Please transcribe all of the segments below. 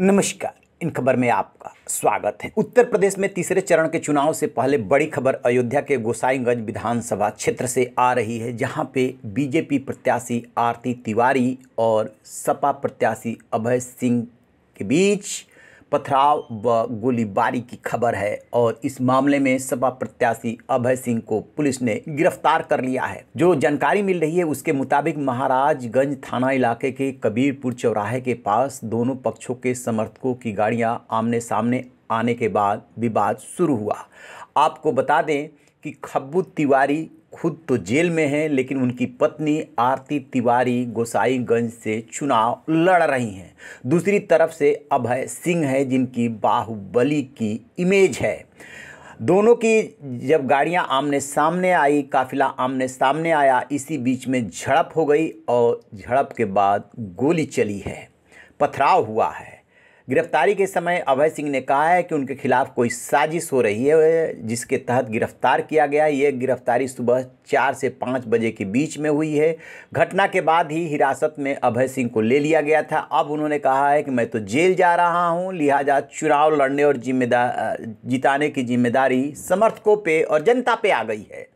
नमस्कार इन खबर में आपका स्वागत है उत्तर प्रदेश में तीसरे चरण के चुनाव से पहले बड़ी खबर अयोध्या के गोसाईगंज विधानसभा क्षेत्र से आ रही है जहां पे बीजेपी प्रत्याशी आरती तिवारी और सपा प्रत्याशी अभय सिंह के बीच पथराव व गोलीबारी की खबर है और इस मामले में सपा प्रत्याशी अभय सिंह को पुलिस ने गिरफ्तार कर लिया है जो जानकारी मिल रही है उसके मुताबिक महाराजगंज थाना इलाके के कबीरपुर चौराहे के पास दोनों पक्षों के समर्थकों की गाड़ियां आमने सामने आने के बाद विवाद शुरू हुआ आपको बता दें कि खब्बू तिवारी खुद तो जेल में हैं लेकिन उनकी पत्नी आरती तिवारी गोसाईगंज से चुनाव लड़ रही हैं दूसरी तरफ से अभय सिंह है जिनकी बाहुबली की इमेज है दोनों की जब गाड़ियां आमने सामने आई काफिला आमने सामने आया इसी बीच में झड़प हो गई और झड़प के बाद गोली चली है पथराव हुआ है गिरफ्तारी के समय अभय सिंह ने कहा है कि उनके खिलाफ कोई साजिश हो रही है जिसके तहत गिरफ्तार किया गया ये गिरफ्तारी सुबह चार से पाँच बजे के बीच में हुई है घटना के बाद ही हिरासत में अभय सिंह को ले लिया गया था अब उन्होंने कहा है कि मैं तो जेल जा रहा हूँ लिहाजा चुनाव लड़ने और जिम्मेदार जिताने की जिम्मेदारी समर्थकों पर और जनता पे आ गई है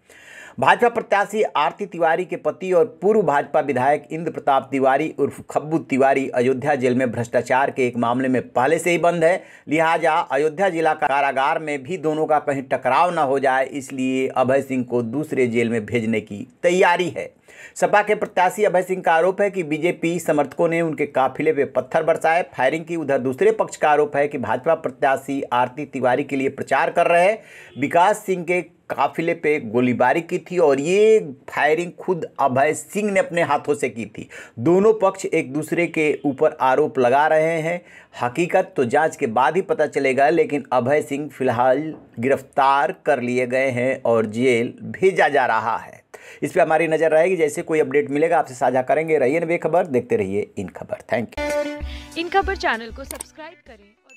भाजपा प्रत्याशी आरती तिवारी के पति और पूर्व भाजपा विधायक इंद्र प्रताप तिवारी उर्फ खब्बू तिवारी अयोध्या जेल में भ्रष्टाचार के एक मामले में पहले से ही बंद है लिहाजा अयोध्या जिला कारागार में भी दोनों का कहीं टकराव न हो जाए इसलिए अभय सिंह को दूसरे जेल में भेजने की तैयारी है सपा के प्रत्याशी अभय सिंह का आरोप है कि बीजेपी समर्थकों ने उनके काफिले पे पत्थर बरसाए फायरिंग की उधर दूसरे पक्ष का आरोप है कि भाजपा प्रत्याशी आरती तिवारी के लिए प्रचार कर रहे विकास सिंह के काफिले पे गोलीबारी की थी और ये फायरिंग खुद अभय सिंह ने अपने हाथों से की थी दोनों पक्ष एक दूसरे के ऊपर आरोप लगा रहे हैं हकीकत तो जांच के बाद ही पता चलेगा लेकिन अभय सिंह फिलहाल गिरफ्तार कर लिए गए हैं और जेल भेजा जा रहा है इस पर हमारी नज़र रहेगी जैसे कोई अपडेट मिलेगा आपसे साझा करेंगे रहिए बेखबर देखते रहिए इन खबर थैंक यू इन खबर चैनल को सब्सक्राइब करें